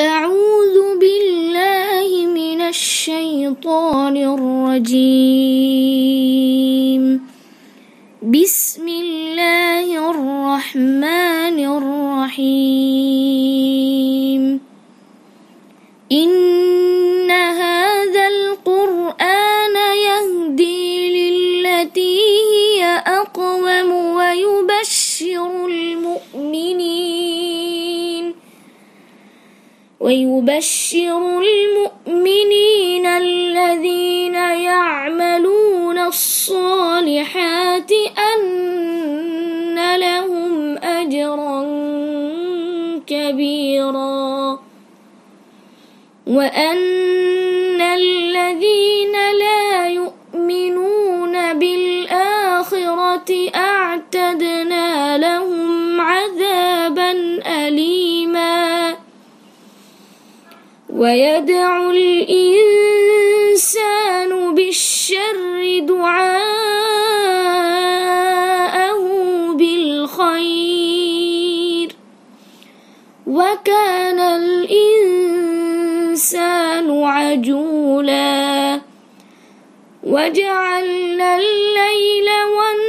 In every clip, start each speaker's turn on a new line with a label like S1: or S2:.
S1: أعوذ بالله من الشيطان الرجيم بسم الله الرحمن الرحيم إن هذا القرآن يهدي للتي هي أقوم ويبشر المؤمنين ويبشر المؤمنين الذين يعملون الصالحات أن لهم أجرا كبيرا وأن الذين لا ويدعو الإنسان بالشر دعاءه بالخير وكان الإنسان عجولا وجعلنا الليل والنهار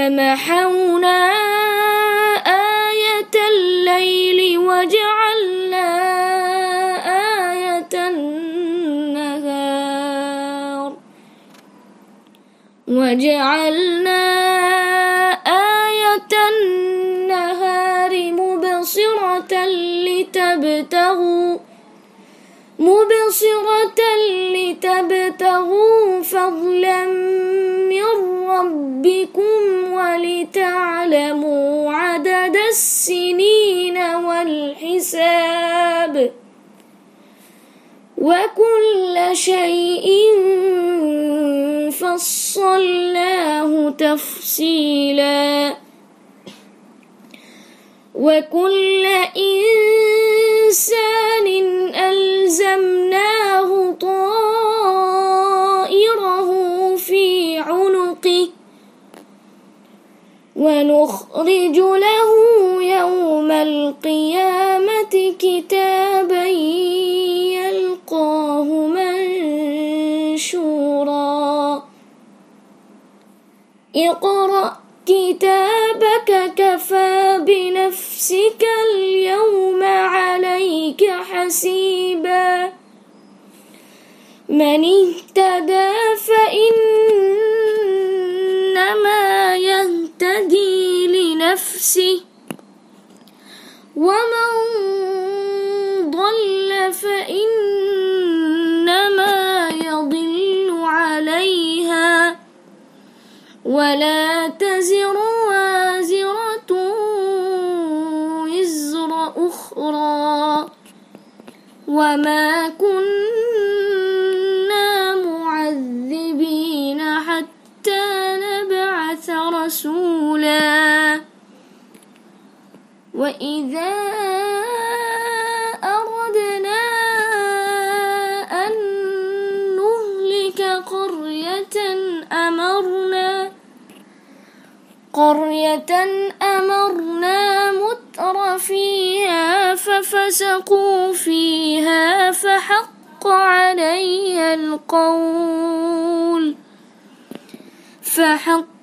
S1: فمحونا آية الليل وجعلنا آية النهار وجعلنا آية النهار مبصرة لتبتغوا مبصرة لتبتغوا السنين والحساب وكل شيء فصلناه تفصيلا وكل إنسان ونخرج له يوم القيامة كتابا يلقاه منشورا اقرأ كتابك كفى بنفسك اليوم عليك حسيبا من اهتدى فإن نفسي ومن ضل فإنما يضل عليها ولا تزر وازرة وزر أخرى وما كنا وإذا أردنا أن نهلك قرية أمرنا قرية أمرنا متر فيها ففسقوا فيها فحق عليها القول فحق